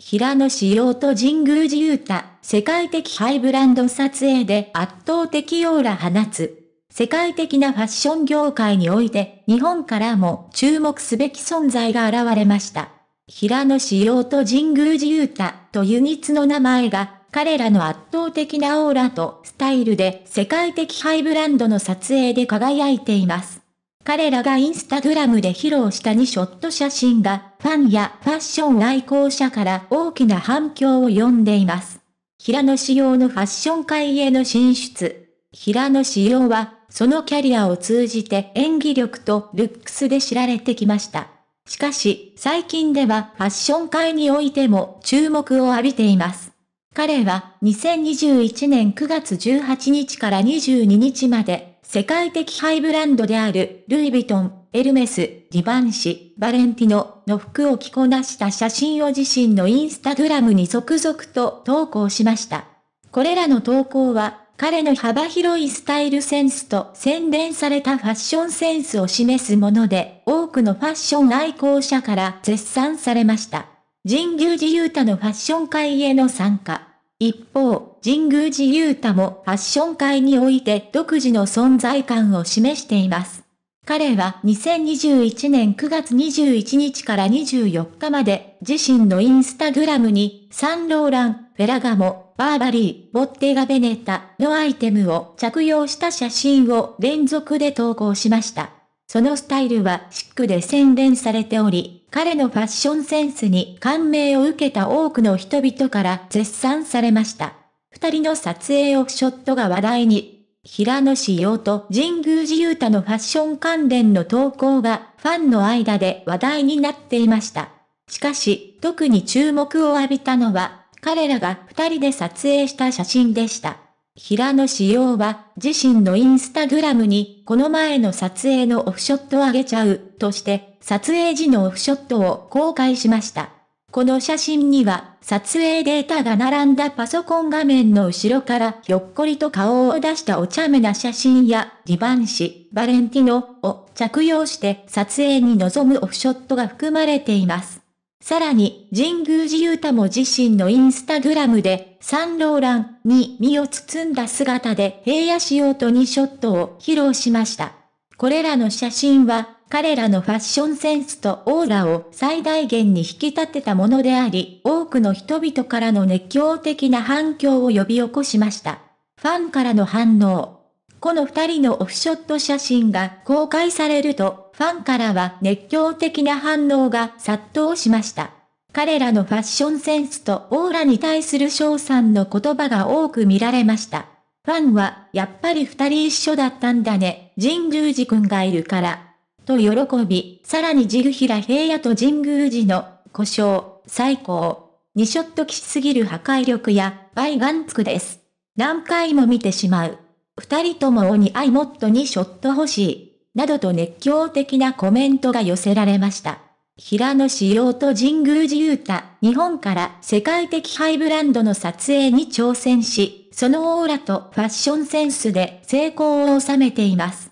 平野紫耀と神宮寺勇太、世界的ハイブランド撮影で圧倒的オーラ放つ。世界的なファッション業界において、日本からも注目すべき存在が現れました。平野紫耀と神宮寺勇太とユニッツの名前が、彼らの圧倒的なオーラとスタイルで世界的ハイブランドの撮影で輝いています。彼らがインスタグラムで披露した2ショット写真がファンやファッション愛好者から大きな反響を呼んでいます。平野紫耀のファッション界への進出。平野紫耀は、そのキャリアを通じて演技力とルックスで知られてきました。しかし、最近ではファッション界においても注目を浴びています。彼は2021年9月18日から22日まで世界的ハイブランドである、ルイ・ヴィトン、エルメス、ディバンシ、バレンティノの服を着こなした写真を自身のインスタグラムに続々と投稿しました。これらの投稿は、彼の幅広いスタイルセンスと洗練されたファッションセンスを示すもので、多くのファッション愛好者から絶賛されました。神宮寺勇太のファッション会への参加。一方、神宮寺勇太もファッション界において独自の存在感を示しています。彼は2021年9月21日から24日まで自身のインスタグラムにサンローラン、フェラガモ、バーバリー、ボッテガベネタのアイテムを着用した写真を連続で投稿しました。そのスタイルはシックで洗練されており、彼のファッションセンスに感銘を受けた多くの人々から絶賛されました。二人の撮影オフショットが話題に、平野志陽と神宮寺勇太のファッション関連の投稿がファンの間で話題になっていました。しかし、特に注目を浴びたのは、彼らが二人で撮影した写真でした。平野志陽は自身のインスタグラムにこの前の撮影のオフショットをあげちゃうとして撮影時のオフショットを公開しました。この写真には撮影データが並んだパソコン画面の後ろからひょっこりと顔を出したお茶目な写真やリバンシ、バレンティノを着用して撮影に臨むオフショットが含まれています。さらに、神宮寺う太も自身のインスタグラムで、サンローランに身を包んだ姿で平野仕様と2ショットを披露しました。これらの写真は、彼らのファッションセンスとオーラを最大限に引き立てたものであり、多くの人々からの熱狂的な反響を呼び起こしました。ファンからの反応。この二人のオフショット写真が公開されると、ファンからは熱狂的な反応が殺到しました。彼らのファッションセンスとオーラに対する賞賛の言葉が多く見られました。ファンは、やっぱり二人一緒だったんだね、神宮寺くんがいるから。と喜び、さらにジグヒラ平野と神宮寺の、故障、最高。2ショットきしすぎる破壊力や、倍ンつくです。何回も見てしまう。二人とも鬼愛もっとにショット欲しい。などと熱狂的なコメントが寄せられました。平野志陽と神宮寺勇太、日本から世界的ハイブランドの撮影に挑戦し、そのオーラとファッションセンスで成功を収めています。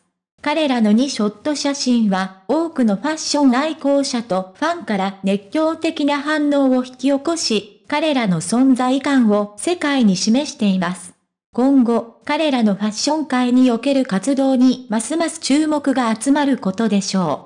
彼らの2ショット写真は多くのファッション愛好者とファンから熱狂的な反応を引き起こし、彼らの存在感を世界に示しています。今後、彼らのファッション界における活動にますます注目が集まることでしょう。